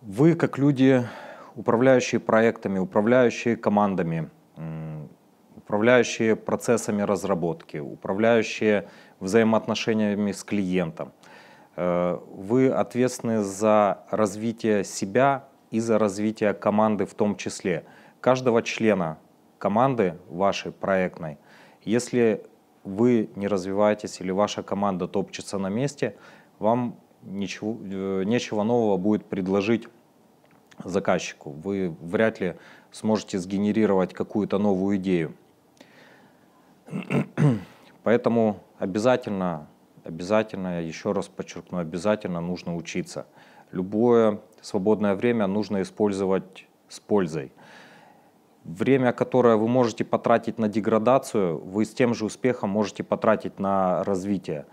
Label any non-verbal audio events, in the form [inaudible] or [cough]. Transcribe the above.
Вы, как люди, управляющие проектами, управляющие командами, управляющие процессами разработки, управляющие взаимоотношениями с клиентом, э, вы ответственны за развитие себя и за развитие команды в том числе. Каждого члена команды вашей проектной. Если вы не развиваетесь или ваша команда топчется на месте, вам ничего, э, нечего нового будет предложить заказчику. Вы вряд ли сможете сгенерировать какую-то новую идею. [clears throat] Поэтому обязательно, обязательно, еще раз подчеркну, обязательно нужно учиться. Любое свободное время нужно использовать с пользой. Время, которое вы можете потратить на деградацию, вы с тем же успехом можете потратить на развитие.